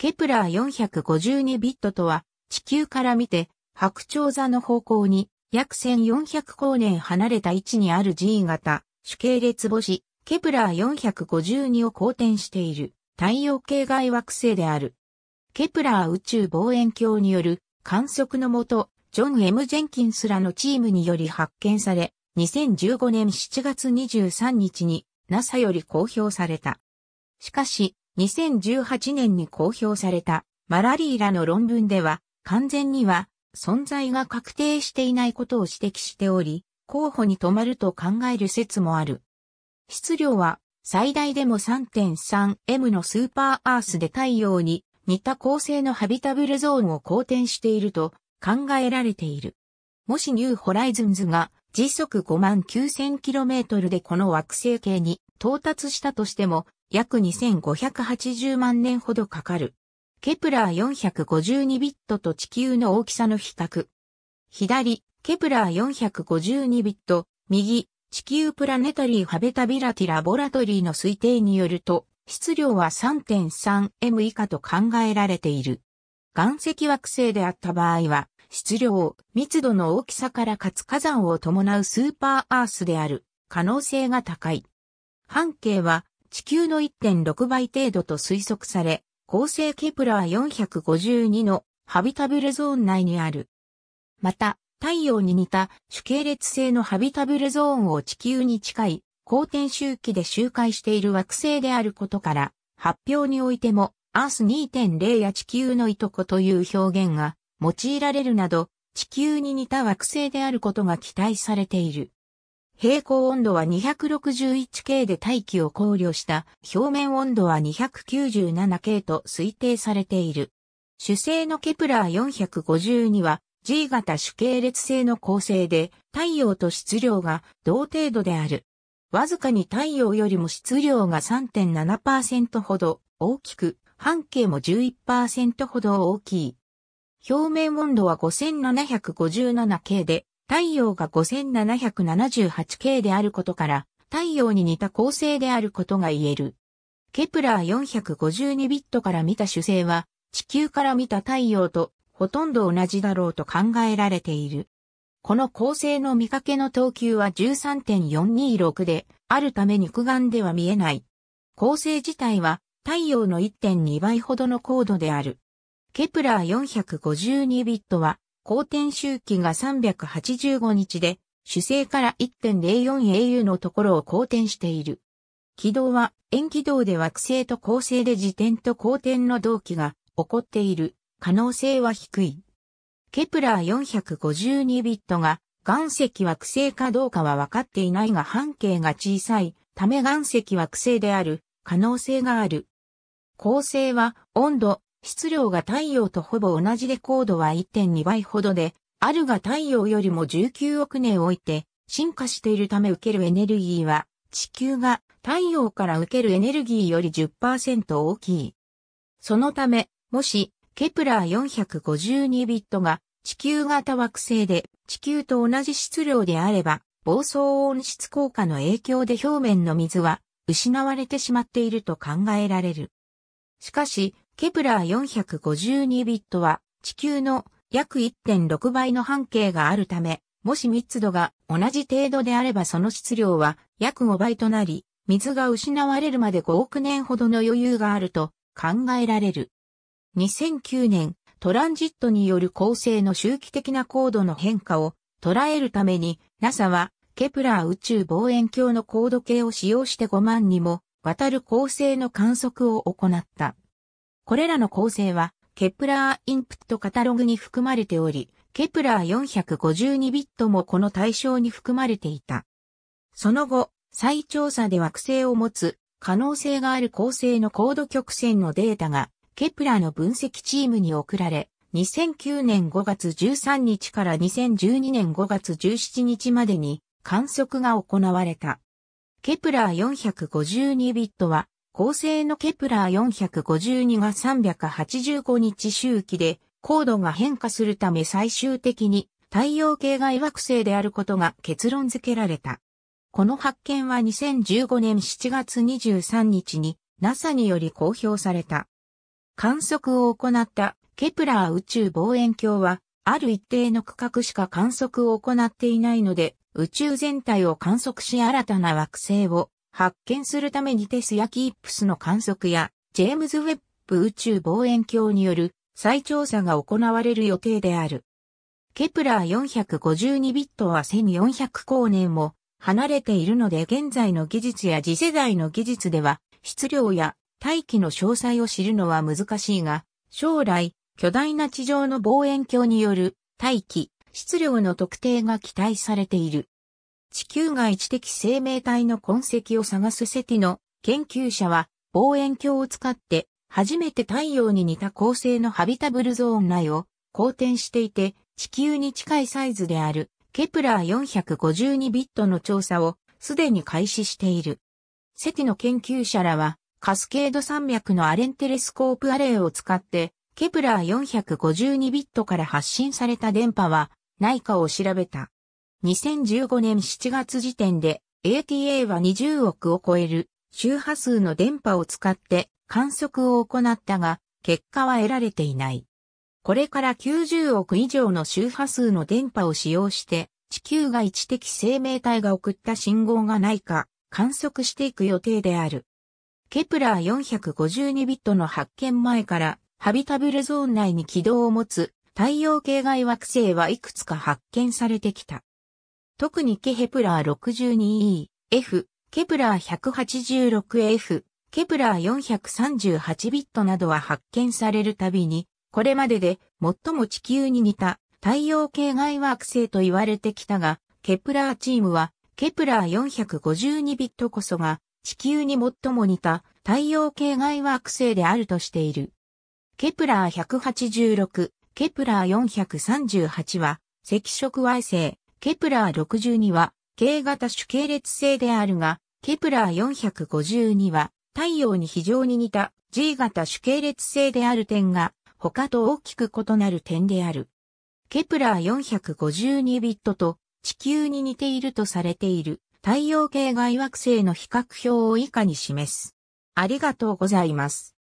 ケプラー452ビットとは、地球から見て、白鳥座の方向に約1400光年離れた位置にある G 型、主系列星、ケプラー452を公転している太陽系外惑星である。ケプラー宇宙望遠鏡による観測のもと、ジョン・ M・ ジェンキンスらのチームにより発見され、2015年7月23日に NASA より公表された。しかし、2018年に公表されたマラリーラの論文では、完全には存在が確定していないことを指摘しており、候補に止まると考える説もある。質量は最大でも 3.3M のスーパーアースで太陽に似た構成のハビタブルゾーンを好転していると考えられている。もしニューホライズンズが時速5万 9000km でこの惑星系に到達したとしても約2580万年ほどかかる。ケプラー452ビットと地球の大きさの比較。左、ケプラー452ビット、右、地球プラネタリーハベタビラティラボラトリーの推定によると、質量は 3.3M 以下と考えられている。岩石惑星であった場合は、質量、密度の大きさから活火山を伴うスーパーアースである可能性が高い。半径は地球の1.6倍程度と推測され、恒星ケプラー452のハビタブルゾーン内にある。また、太陽に似た主系列星のハビタブルゾーンを地球に近い公転周期で周回している惑星であることから、発表においても、アース2.0や地球のいとこという表現が用いられるなど、地球に似た惑星であることが期待されている。平行温度は 261K で大気を考慮した表面温度は 297K と推定されている。主星のケプラー452は G 型主系列星の構成で太陽と質量が同程度である。わずかに太陽よりも質量が3.7%ほど大きく、半径も11%ほど大きい。表面温度は 5757K で太陽が 5778K であることから、太陽に似た構成であることが言える。ケプラー452ビットから見た主星は、地球から見た太陽とほとんど同じだろうと考えられている。この恒星の見かけの等級は13.426で、あるため肉眼では見えない。恒星自体は太陽の1.2倍ほどの高度である。ケプラー452ビットは公転周期が385日で、主星から1.04 au のところを公転している。軌道は、円軌道で惑星と恒星で自転と公転の同期が起こっている可能性は低い。ケプラー452ビットが岩石惑星かどうかは分かっていないが半径が小さいため岩石惑星である可能性がある。恒星は温度、質量が太陽とほぼ同じで高度は1.2倍ほどで、あるが太陽よりも19億年置いて進化しているため受けるエネルギーは、地球が太陽から受けるエネルギーより10%大きい。そのため、もし、ケプラー452ビットが地球型惑星で地球と同じ質量であれば、暴走温室効果の影響で表面の水は失われてしまっていると考えられる。しかし、ケプラー452ビットは地球の約1.6倍の半径があるため、もし密度が同じ程度であればその質量は約5倍となり、水が失われるまで5億年ほどの余裕があると考えられる。2009年、トランジットによる恒星の周期的な高度の変化を捉えるために NASA はケプラー宇宙望遠鏡の高度計を使用して5万にも渡る恒星の観測を行った。これらの構成は、ケプラーインプットカタログに含まれており、ケプラー452ビットもこの対象に含まれていた。その後、再調査で惑星を持つ可能性がある構成の高度曲線のデータが、ケプラーの分析チームに送られ、2009年5月13日から2012年5月17日までに観測が行われた。ケプラー452ビットは恒星のケプラー452が385日周期で高度が変化するため最終的に太陽系外惑星であることが結論付けられた。この発見は2015年7月23日に NASA により公表された。観測を行ったケプラー宇宙望遠鏡は、ある一定の区画しか観測を行っていないので、宇宙全体を観測し新たな惑星を発見するためにテスやキープスの観測や、ジェームズ・ウェッブ宇宙望遠鏡による再調査が行われる予定である。ケプラー452ビットは1400光年も離れているので現在の技術や次世代の技術では質量や大気の詳細を知るのは難しいが、将来巨大な地上の望遠鏡による大気、質量の特定が期待されている。地球外知的生命体の痕跡を探すセティの研究者は望遠鏡を使って初めて太陽に似た恒星のハビタブルゾーン内を公転していて地球に近いサイズであるケプラー452ビットの調査をすでに開始している。セティの研究者らはカスケード山脈のアレンテレスコープアレイを使ってケプラー452ビットから発信された電波はないかを調べた。2015年7月時点で ATA は20億を超える周波数の電波を使って観測を行ったが、結果は得られていない。これから90億以上の周波数の電波を使用して、地球が一的生命体が送った信号がないか観測していく予定である。ケプラー452ビットの発見前からハビタブルゾーン内に軌道を持つ太陽系外惑星はいくつか発見されてきた。特にケヘプラー 62e、F、ケプラー 186F、ケプラー438ビットなどは発見されるたびに、これまでで最も地球に似た太陽系外惑星と言われてきたが、ケプラーチームは、ケプラー452ビットこそが地球に最も似た太陽系外惑星であるとしている。ケプラー186、ケプラー438は赤色矮星、ケプラー62は、K 型主系列星であるが、ケプラー452は、太陽に非常に似た G 型主系列星である点が、他と大きく異なる点である。ケプラー452ビットと地球に似ているとされている太陽系外惑星の比較表を以下に示す。ありがとうございます。